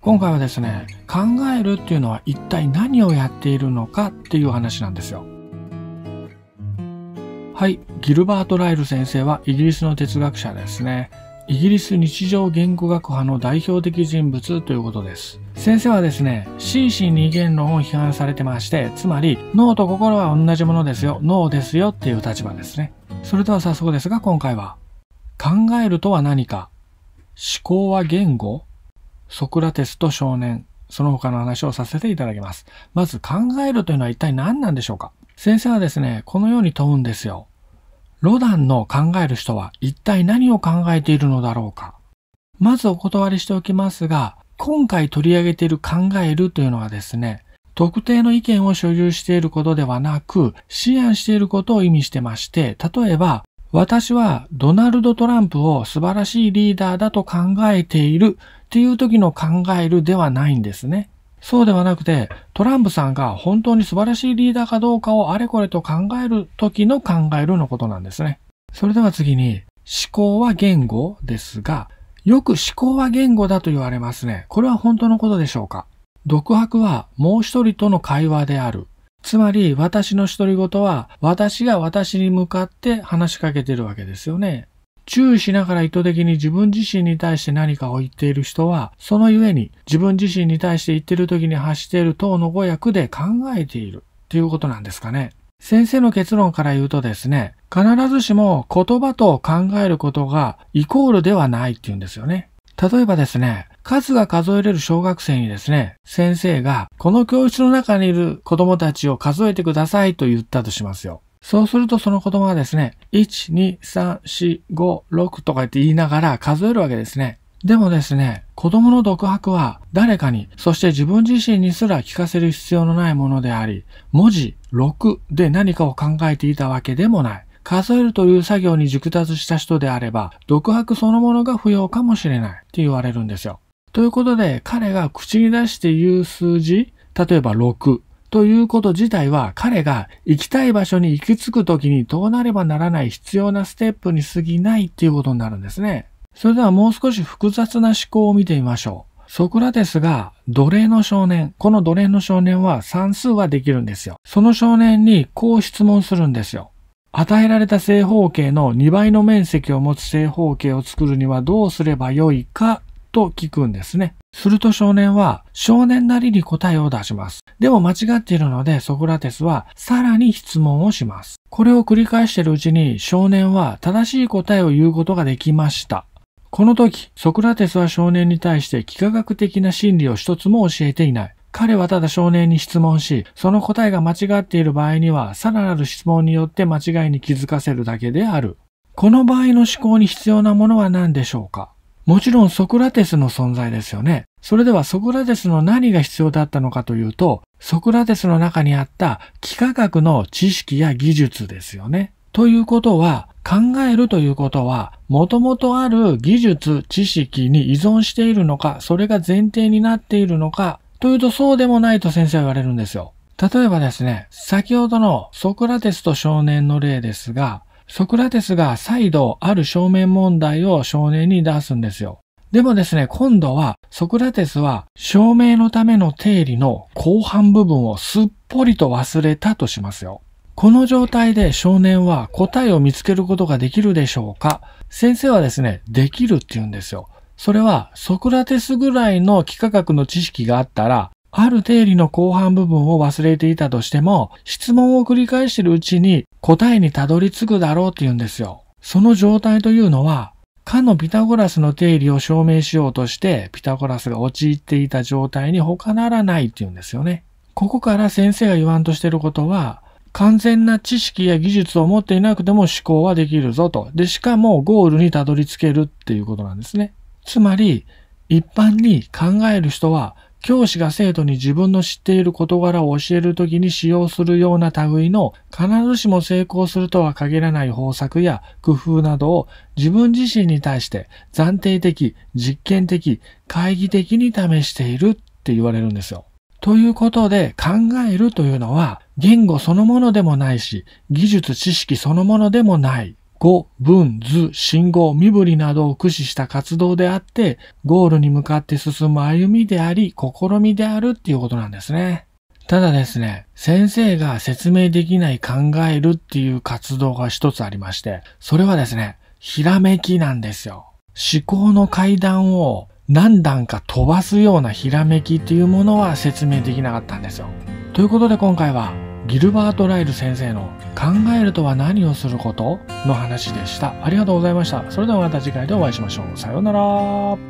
今回はですね、考えるっていうのは一体何をやっているのかっていう話なんですよ。はい、ギルバート・ライル先生はイギリスの哲学者ですね。イギリス日常言語学派の代表的人物ということです。先生はですね、心身二元論を批判されてまして、つまり脳と心は同じものですよ、脳ですよっていう立場ですね。それでは早速ですが今回は、考えるとは何か思考は言語ソクラテスと少年、その他の話をさせていただきます。まず考えるというのは一体何なんでしょうか先生はですね、このように問うんですよ。ロダンの考える人は一体何を考えているのだろうかまずお断りしておきますが、今回取り上げている考えるというのはですね、特定の意見を所有していることではなく、思案していることを意味してまして、例えば、私はドナルド・トランプを素晴らしいリーダーだと考えているっていう時の考えるではないんですね。そうではなくて、トランプさんが本当に素晴らしいリーダーかどうかをあれこれと考える時の考えるのことなんですね。それでは次に、思考は言語ですが、よく思考は言語だと言われますね。これは本当のことでしょうか独白はもう一人との会話である。つまり私の独り言は私が私に向かって話しかけてるわけですよね。注意しながら意図的に自分自身に対して何かを言っている人は、そのゆえに自分自身に対して言っている時に発している等の語訳で考えているっていうことなんですかね。先生の結論から言うとですね、必ずしも言葉と考えることがイコールではないっていうんですよね。例えばですね、数が数えれる小学生にですね、先生がこの教室の中にいる子供たちを数えてくださいと言ったとしますよ。そうするとその子供がですね、1、2、3、4、5、6とかって言いながら数えるわけですね。でもですね、子供の独白は誰かに、そして自分自身にすら聞かせる必要のないものであり、文字6で何かを考えていたわけでもない。数えるという作業に熟達した人であれば、独白そのものが不要かもしれないって言われるんですよ。ということで、彼が口に出して言う数字、例えば6ということ自体は彼が行きたい場所に行き着く時にどうなればならない必要なステップに過ぎないっていうことになるんですね。それではもう少し複雑な思考を見てみましょう。ソクラテスが奴隷の少年、この奴隷の少年は算数はできるんですよ。その少年にこう質問するんですよ。与えられた正方形の2倍の面積を持つ正方形を作るにはどうすればよいかと聞くんですね。すると少年は少年なりに答えを出します。でも間違っているのでソクラテスはさらに質問をします。これを繰り返しているうちに少年は正しい答えを言うことができました。この時、ソクラテスは少年に対して幾何学的な真理を一つも教えていない。彼はただ少年に質問し、その答えが間違っている場合には、さらなる質問によって間違いに気づかせるだけである。この場合の思考に必要なものは何でしょうかもちろんソクラテスの存在ですよね。それではソクラテスの何が必要だったのかというと、ソクラテスの中にあった幾何学の知識や技術ですよね。ということは、考えるということは、もともとある技術、知識に依存しているのか、それが前提になっているのか、というとそうでもないと先生は言われるんですよ。例えばですね、先ほどのソクラテスと少年の例ですが、ソクラテスが再度ある証明問題を少年に出すんですよ。でもですね、今度はソクラテスは証明のための定理の後半部分をすっぽりと忘れたとしますよ。この状態で少年は答えを見つけることができるでしょうか先生はですね、できるって言うんですよ。それはソクラテスぐらいの幾何学の知識があったら、ある定理の後半部分を忘れていたとしても、質問を繰り返しているうちに答えにたどり着くだろうって言うんですよ。その状態というのは、かのピタゴラスの定理を証明しようとして、ピタゴラスが陥っていた状態に他ならないって言うんですよね。ここから先生が言わんとしてることは、完全な知識や技術を持っていなくても思考はできるぞと。で、しかもゴールにたどり着けるっていうことなんですね。つまり、一般に考える人は教師が生徒に自分の知っている事柄を教えるときに使用するような類の必ずしも成功するとは限らない方策や工夫などを自分自身に対して暫定的、実験的、懐疑的に試しているって言われるんですよ。ということで考えるというのは言語そのものでもないし技術知識そのものでもない語、文、図、信号、身振りなどを駆使した活動であって、ゴールに向かって進む歩みであり、試みであるっていうことなんですね。ただですね、先生が説明できない考えるっていう活動が一つありまして、それはですね、ひらめきなんですよ。思考の階段を何段か飛ばすようなひらめきっていうものは説明できなかったんですよ。ということで今回はギルバート・ライル先生の考えるとは何をすることの話でした。ありがとうございました。それではまた次回でお会いしましょう。さようなら。